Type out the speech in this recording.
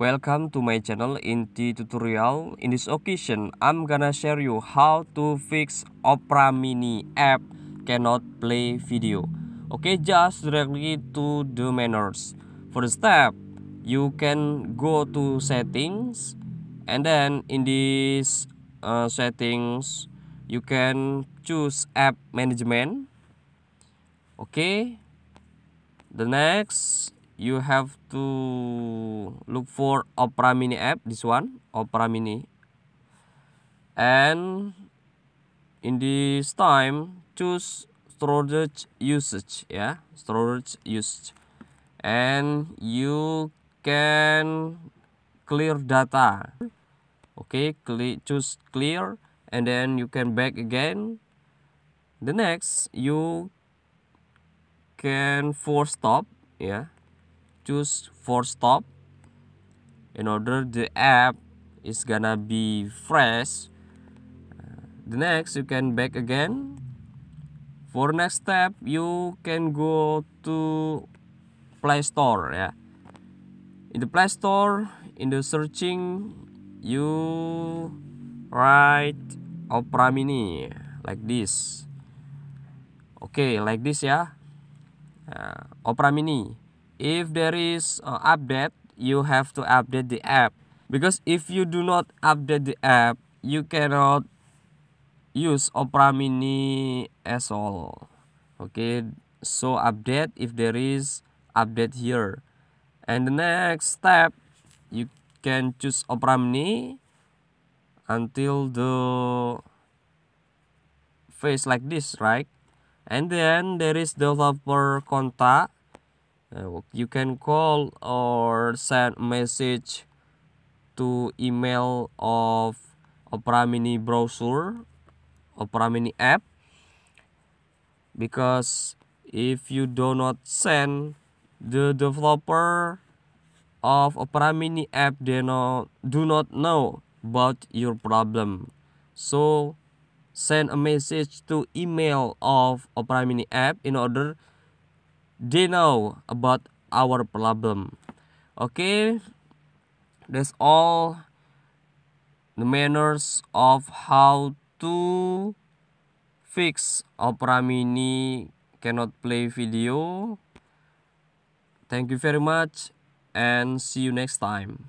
Welcome to my channel In the tutorial. In this occasion, I'm gonna share you how to fix Opera Mini app cannot play video. Okay, just directly to the manners. For the step, you can go to settings and then in this uh, settings, you can choose app management. Okay, the next you have to look for Opera Mini app this one Opera Mini and in this time choose storage usage ya storage usage and you can clear data okay click choose clear and then you can back again the next you can force stop ya yeah. choose for stop in order the app is gonna be fresh the next you can back again for next step you can go to play store yeah in the play store in the searching you write opera mini like this okay like this yeah. uh, opera mini if there is update you have to update the app because if you do not update the app you cannot use opera mini as all okay so update if there is update here and the next step you can choose opera mini until the face like this right and then there is developer contact uh, you can call or send message to email of Opera Mini browser Opera Mini app because if you do not send the developer of Opera Mini app they no, do not know about your problem so send a message to email of Opera Mini app in order They know about our problem. Okay, that's all the manners of how to fix Opera Mini cannot play video. Thank you very much and see you next time.